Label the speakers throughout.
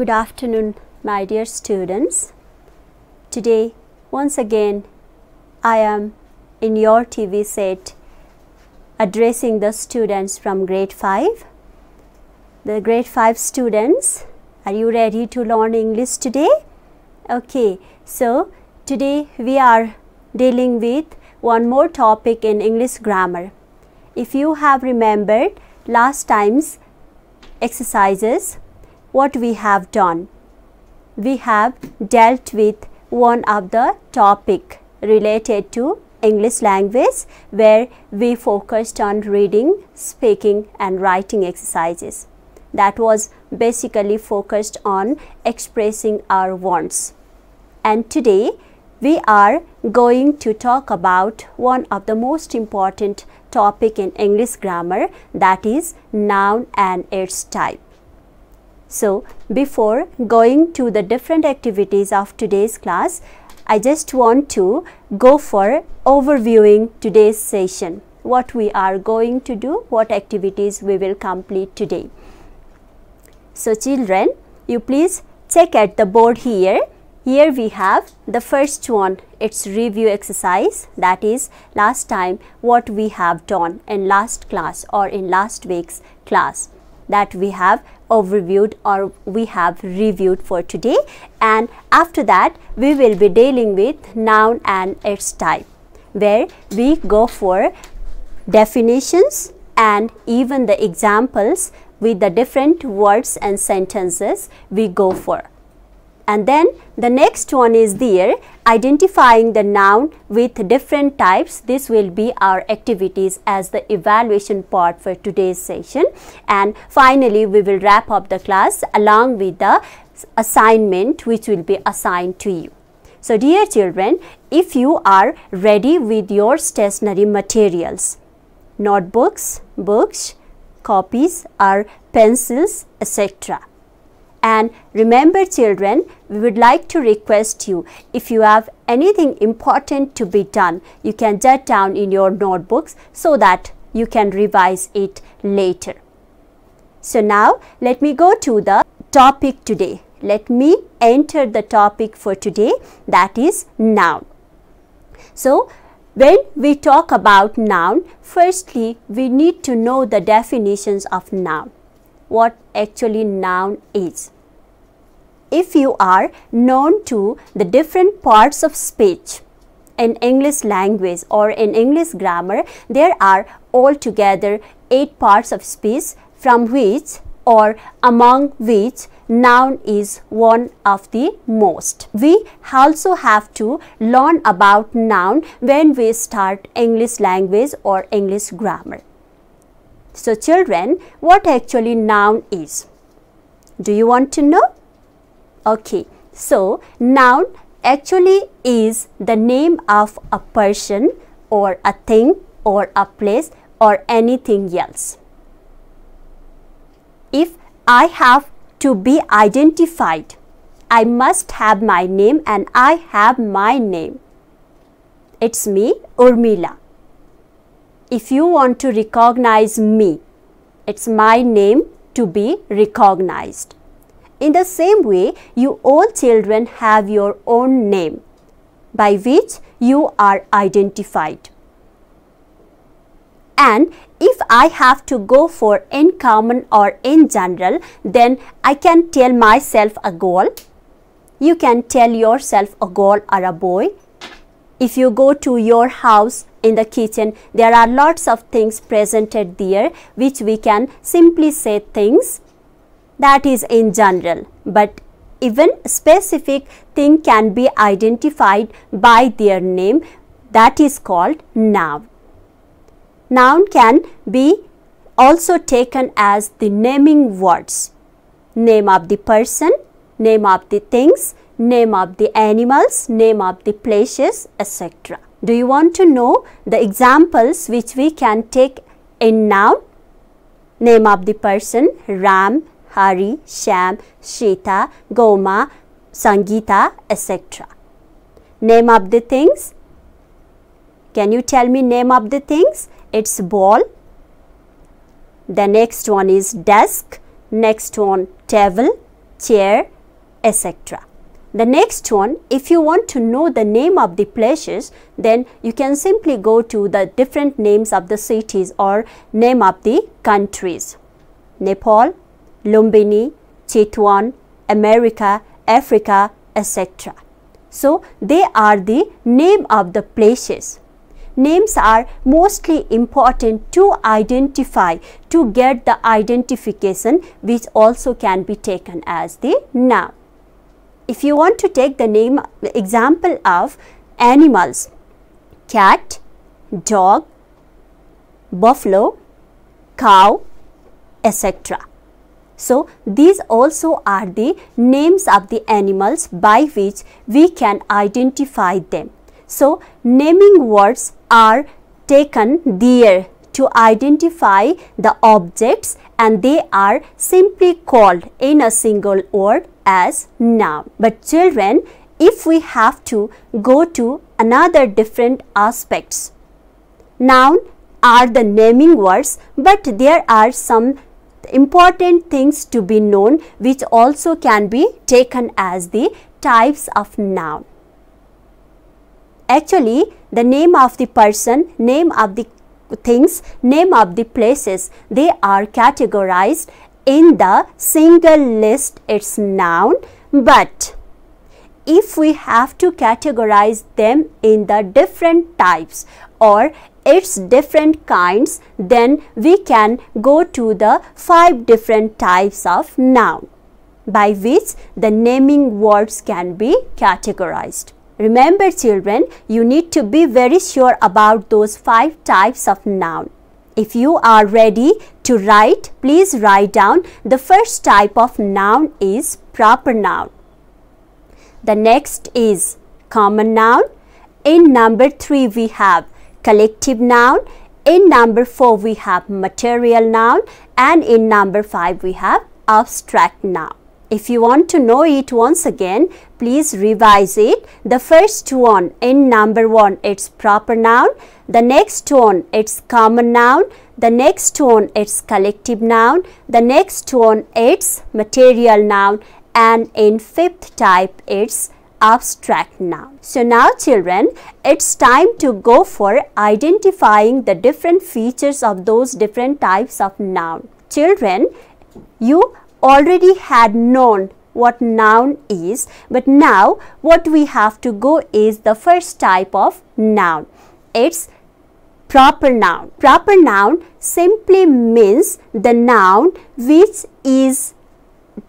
Speaker 1: Good afternoon, my dear students. Today, once again, I am in your TV set addressing the students from grade 5. The grade 5 students, are you ready to learn English today? Okay, so today we are dealing with one more topic in English grammar. If you have remembered last time's exercises, what we have done. We have dealt with one of the topic related to English language where we focused on reading, speaking and writing exercises. That was basically focused on expressing our wants. And today we are going to talk about one of the most important topic in English grammar that is noun and its type. So, before going to the different activities of today's class, I just want to go for overviewing today's session, what we are going to do, what activities we will complete today. So, children, you please check at the board here. Here we have the first one, it's review exercise, that is last time what we have done in last class or in last week's class that we have overviewed or we have reviewed for today and after that we will be dealing with noun and its type where we go for definitions and even the examples with the different words and sentences we go for and then the next one is there identifying the noun with different types this will be our activities as the evaluation part for today's session and finally we will wrap up the class along with the assignment which will be assigned to you so dear children if you are ready with your stationary materials notebooks books copies or pencils etc and remember children, we would like to request you, if you have anything important to be done, you can jot down in your notebooks so that you can revise it later. So now, let me go to the topic today. Let me enter the topic for today, that is noun. So, when we talk about noun, firstly, we need to know the definitions of noun what actually noun is. If you are known to the different parts of speech in English language or in English grammar, there are altogether eight parts of speech from which or among which noun is one of the most. We also have to learn about noun when we start English language or English grammar. So children, what actually noun is? Do you want to know? Okay, so noun actually is the name of a person or a thing or a place or anything else. If I have to be identified, I must have my name and I have my name. It's me, Urmila if you want to recognize me, it's my name to be recognized. In the same way, you all children have your own name by which you are identified. And if I have to go for in common or in general, then I can tell myself a goal. You can tell yourself a girl or a boy. If you go to your house in the kitchen. There are lots of things presented there which we can simply say things that is in general. But even specific thing can be identified by their name that is called noun. Noun can be also taken as the naming words, name of the person, name of the things, name of the animals, name of the places, etc. Do you want to know the examples which we can take in noun? Name of the person Ram, Hari, Sham, Shita, Goma, Sangita, etc. Name of the things. Can you tell me name of the things? It's ball. The next one is desk. Next one table, chair, etc. The next one, if you want to know the name of the places, then you can simply go to the different names of the cities or name of the countries. Nepal, Lumbini, Chitwan, America, Africa, etc. So, they are the name of the places. Names are mostly important to identify, to get the identification which also can be taken as the noun if you want to take the name example of animals cat dog buffalo cow etc so these also are the names of the animals by which we can identify them so naming words are taken there to identify the objects and they are simply called in a single word as noun. But children, if we have to go to another different aspects, noun are the naming words, but there are some important things to be known which also can be taken as the types of noun. Actually, the name of the person, name of the things, name of the places, they are categorized in the single list its noun but if we have to categorize them in the different types or its different kinds then we can go to the five different types of noun by which the naming words can be categorized. Remember children, you need to be very sure about those five types of noun. If you are ready to write, please write down the first type of noun is proper noun. The next is common noun. In number 3 we have collective noun. In number 4 we have material noun and in number 5 we have abstract noun. If you want to know it once again, please revise it. The first one in number 1 it's proper noun. The next one its common noun, the next one its collective noun, the next one its material noun and in fifth type its abstract noun. So now children, it's time to go for identifying the different features of those different types of noun. Children, you already had known what noun is, but now what we have to go is the first type of noun. It's proper noun. Proper noun simply means the noun which is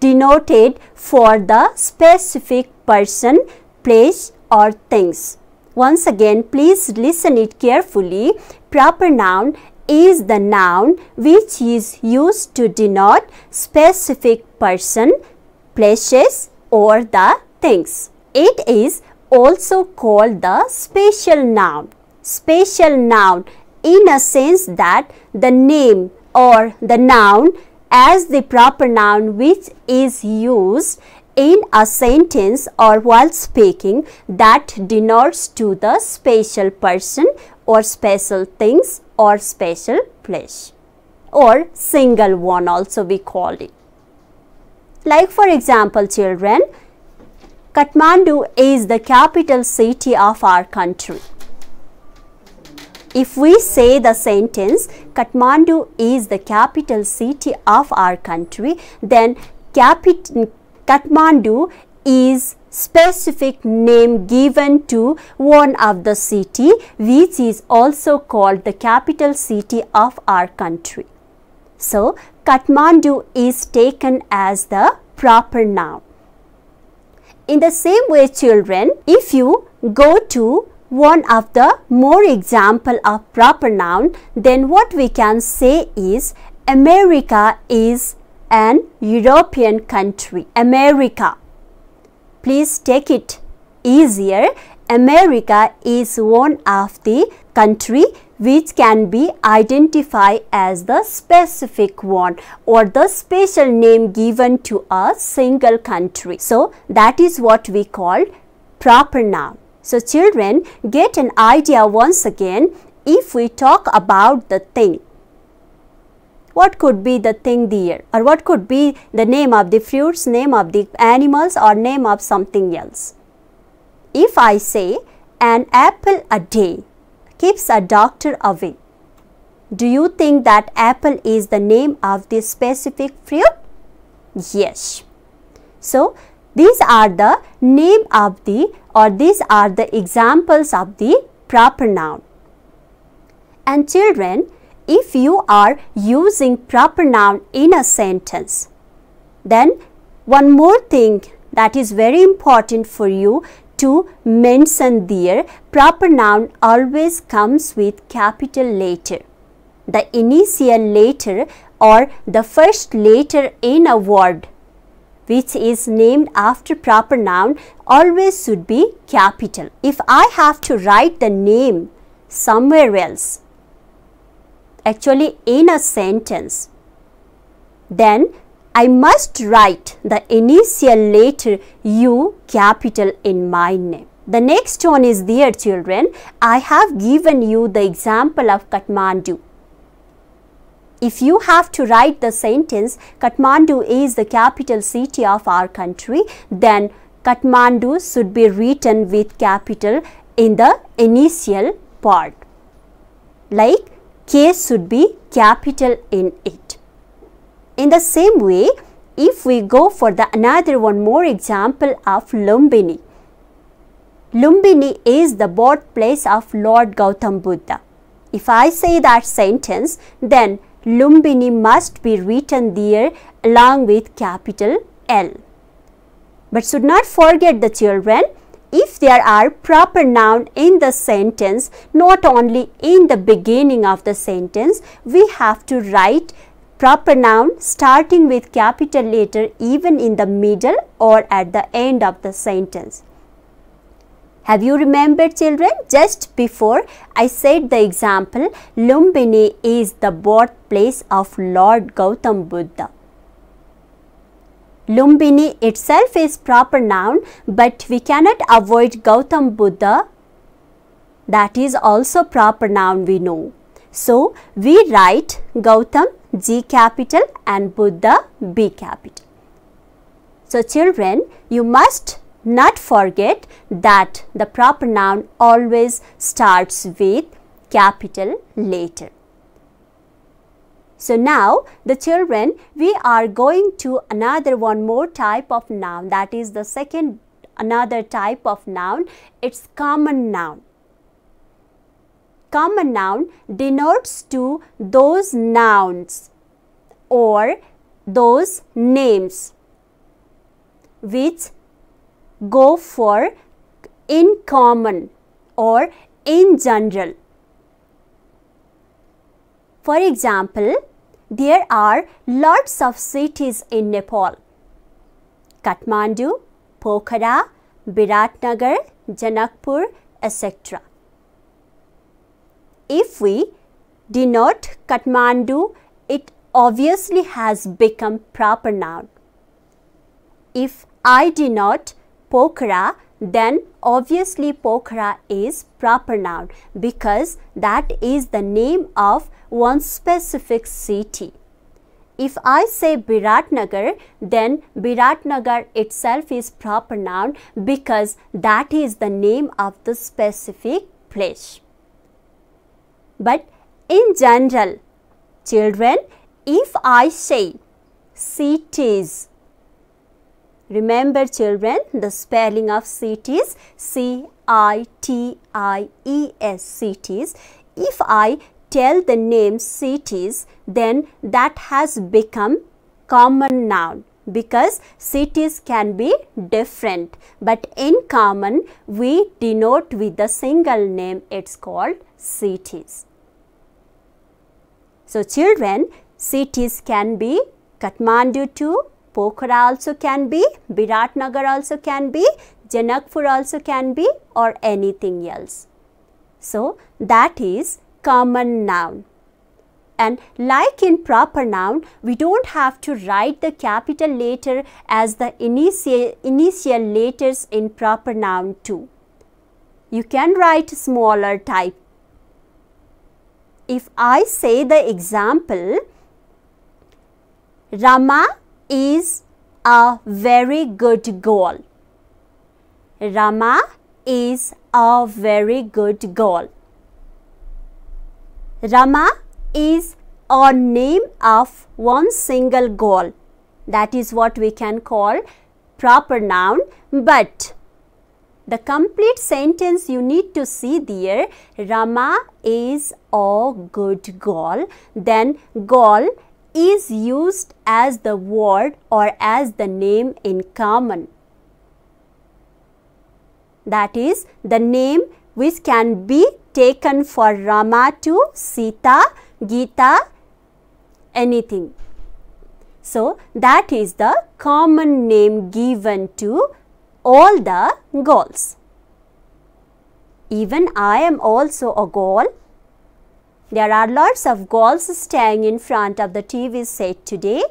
Speaker 1: denoted for the specific person, place or things. Once again, please listen it carefully. Proper noun is the noun which is used to denote specific person, places or the things. It is also called the special noun spatial noun in a sense that the name or the noun as the proper noun which is used in a sentence or while speaking that denotes to the special person or special things or special place or single one also we call it. Like for example children, Kathmandu is the capital city of our country. If we say the sentence, Kathmandu is the capital city of our country, then capit Kathmandu is specific name given to one of the city which is also called the capital city of our country. So, Kathmandu is taken as the proper noun. In the same way children, if you go to one of the more example of proper noun, then what we can say is America is an European country. America. Please take it easier. America is one of the country which can be identified as the specific one or the special name given to a single country. So that is what we call proper noun. So children get an idea once again if we talk about the thing. What could be the thing there or what could be the name of the fruits, name of the animals or name of something else. If I say an apple a day keeps a doctor away, do you think that apple is the name of this specific fruit? Yes. So, these are the name of the or these are the examples of the proper noun. And children, if you are using proper noun in a sentence, then one more thing that is very important for you to mention there, proper noun always comes with capital letter. The initial letter or the first letter in a word which is named after proper noun always should be capital. If I have to write the name somewhere else, actually in a sentence, then I must write the initial letter U capital in my name. The next one is dear children, I have given you the example of Kathmandu. If you have to write the sentence, Kathmandu is the capital city of our country, then Kathmandu should be written with capital in the initial part. Like K should be capital in it. In the same way, if we go for the another one more example of Lumbini. Lumbini is the birthplace of Lord Gautam Buddha. If I say that sentence, then Lumbini must be written there along with capital L. But should not forget the children, if there are proper noun in the sentence, not only in the beginning of the sentence, we have to write proper noun starting with capital letter even in the middle or at the end of the sentence. Have you remembered children? Just before I said the example, Lumbini is the birthplace of Lord Gautam Buddha. Lumbini itself is proper noun, but we cannot avoid Gautam Buddha. That is also proper noun we know. So, we write Gautam G capital and Buddha B capital. So, children, you must not forget that the proper noun always starts with capital letter. So now the children, we are going to another one more type of noun that is the second another type of noun. It's common noun. Common noun denotes to those nouns or those names which go for in common or in general. For example, there are lots of cities in Nepal. Kathmandu, Pokhara, Biratnagar, Janakpur, etc. If we denote Kathmandu, it obviously has become proper noun. If I denote Pokhara, then obviously Pokhara is proper noun because that is the name of one specific city. If I say Biratnagar, then Biratnagar itself is proper noun because that is the name of the specific place. But in general, children, if I say cities, Remember children, the spelling of cities: C-I-T-I-E-S, cities. If I tell the name cities, then that has become common noun because cities can be different. But in common, we denote with a single name, it's called cities. So children, cities can be Kathmandu to Pokhara also can be, Biratnagar also can be, Janakpur also can be or anything else. So, that is common noun. And like in proper noun, we don't have to write the capital letter as the initial, initial letters in proper noun too. You can write smaller type. If I say the example, Rama is a very good goal. Rama is a very good goal. Rama is a name of one single goal. That is what we can call proper noun. But the complete sentence you need to see there Rama is a good goal. Then goal is used as the word or as the name in common. That is the name which can be taken for Rama to Sita, Gita, anything. So, that is the common name given to all the Gauls. Even I am also a Gaul there are lots of goals staying in front of the TV set today.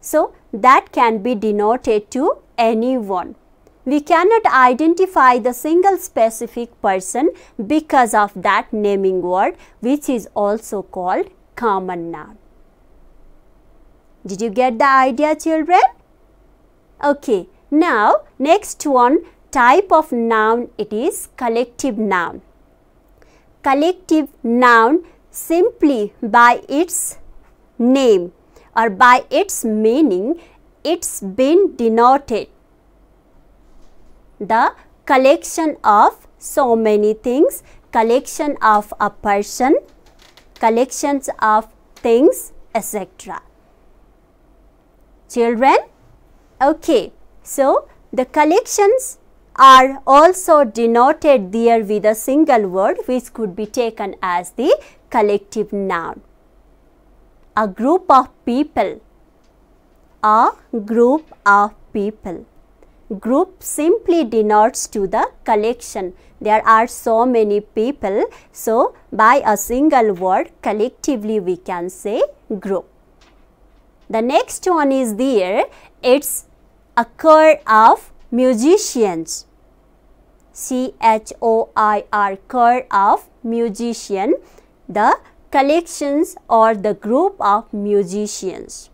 Speaker 1: So, that can be denoted to anyone. We cannot identify the single specific person because of that naming word which is also called common noun. Did you get the idea children? Okay, now next one type of noun it is collective noun. Collective noun simply by its name or by its meaning it's been denoted the collection of so many things collection of a person collections of things etc children okay so the collections are also denoted there with a single word which could be taken as the collective noun. A group of people. A group of people. Group simply denotes to the collection. There are so many people. So, by a single word, collectively we can say group. The next one is there. It's a chord of musicians. C H O I R chord of musician the collections or the group of musicians.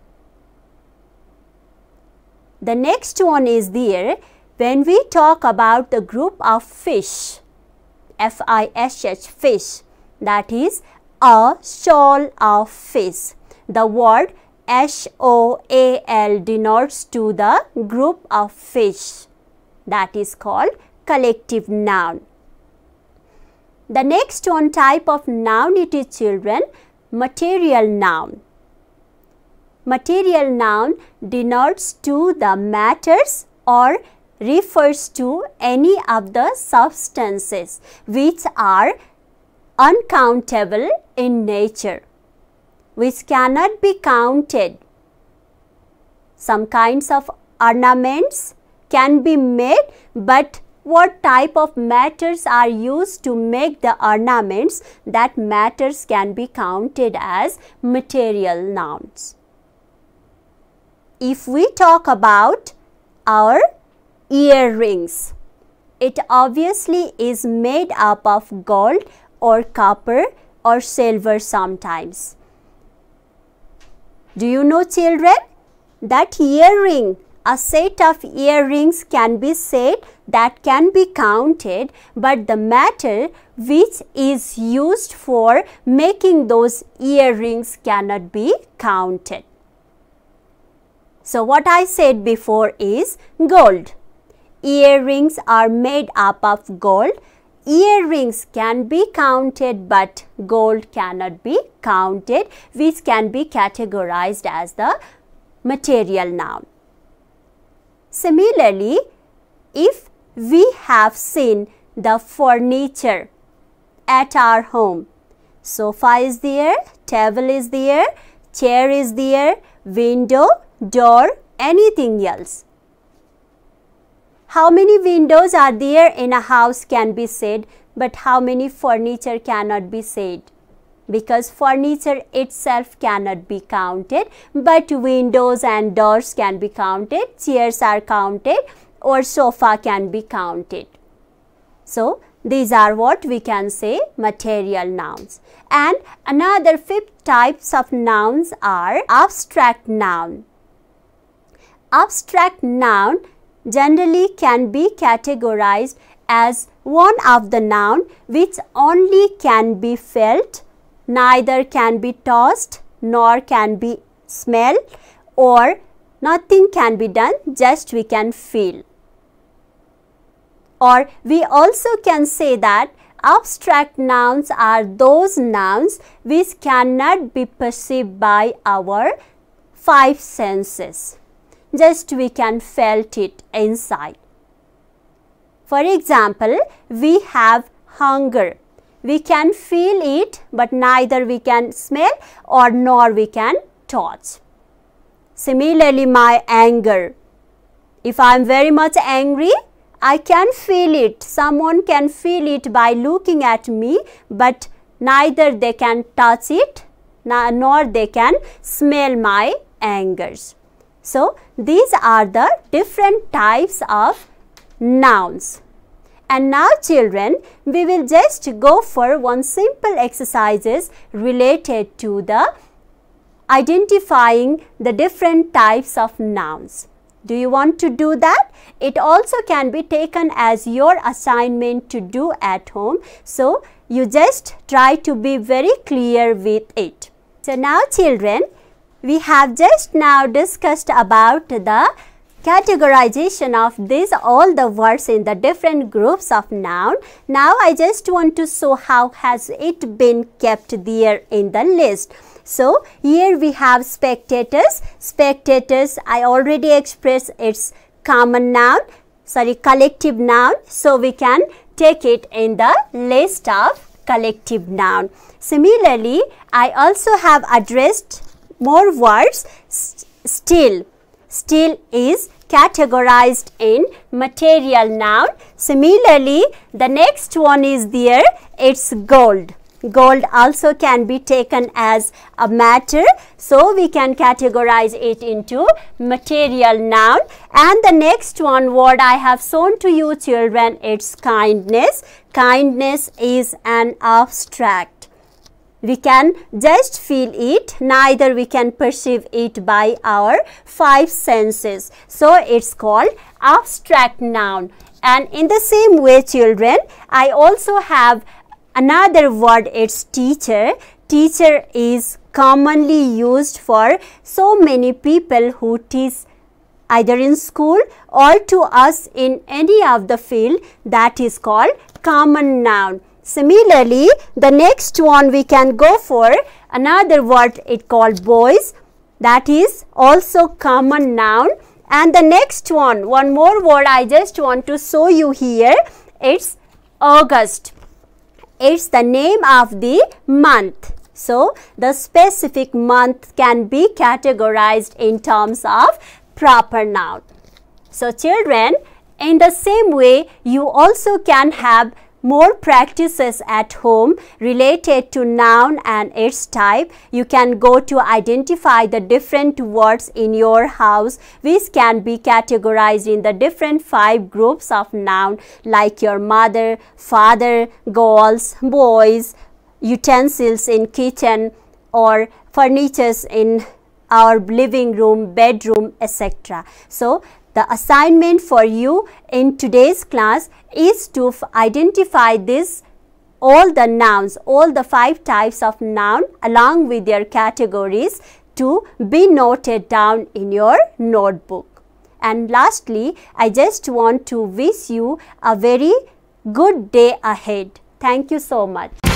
Speaker 1: The next one is there when we talk about the group of fish, F-I-S-H, fish, that is a shoal of fish. The word shoal denotes to the group of fish that is called collective noun. The next one type of noun it is children, material noun. Material noun denotes to the matters or refers to any of the substances which are uncountable in nature, which cannot be counted. Some kinds of ornaments can be made but what type of matters are used to make the ornaments that matters can be counted as material nouns. If we talk about our earrings, it obviously is made up of gold or copper or silver sometimes. Do you know children that earring a set of earrings can be said that can be counted, but the matter which is used for making those earrings cannot be counted. So, what I said before is gold. Earrings are made up of gold. Earrings can be counted but gold cannot be counted which can be categorized as the material noun. Similarly, if we have seen the furniture at our home, sofa is there, table is there, chair is there, window, door, anything else. How many windows are there in a house can be said, but how many furniture cannot be said because furniture itself cannot be counted but windows and doors can be counted, chairs are counted or sofa can be counted. So, these are what we can say material nouns. And another fifth types of nouns are abstract noun. Abstract noun generally can be categorized as one of the noun which only can be felt neither can be tossed, nor can be smelled or nothing can be done just we can feel. Or we also can say that abstract nouns are those nouns which cannot be perceived by our five senses. Just we can felt it inside. For example, we have hunger we can feel it but neither we can smell or nor we can touch. Similarly, my anger. If I am very much angry, I can feel it. Someone can feel it by looking at me, but neither they can touch it nor they can smell my angers. So, these are the different types of nouns. And now children, we will just go for one simple exercises related to the identifying the different types of nouns. Do you want to do that? It also can be taken as your assignment to do at home. So, you just try to be very clear with it. So, now children, we have just now discussed about the categorization of these all the words in the different groups of noun. Now I just want to show how has it been kept there in the list. So here we have spectators. Spectators I already expressed its common noun sorry collective noun. So we can take it in the list of collective noun. Similarly I also have addressed more words still Steel is categorized in material noun. Similarly, the next one is there, it's gold. Gold also can be taken as a matter. So, we can categorize it into material noun. And the next one word I have shown to you children, it's kindness. Kindness is an abstract we can just feel it neither we can perceive it by our five senses so it's called abstract noun and in the same way children i also have another word it's teacher teacher is commonly used for so many people who teach either in school or to us in any of the field that is called common noun Similarly, the next one we can go for another word it called boys that is also common noun and the next one, one more word I just want to show you here it's August. It's the name of the month. So, the specific month can be categorized in terms of proper noun. So, children, in the same way, you also can have more practices at home related to noun and its type. You can go to identify the different words in your house which can be categorized in the different five groups of noun like your mother, father, girls, boys, utensils in kitchen or furnitures in our living room, bedroom, etc. So, the assignment for you in today's class is to identify this all the nouns, all the five types of noun along with their categories to be noted down in your notebook. And lastly, I just want to wish you a very good day ahead. Thank you so much.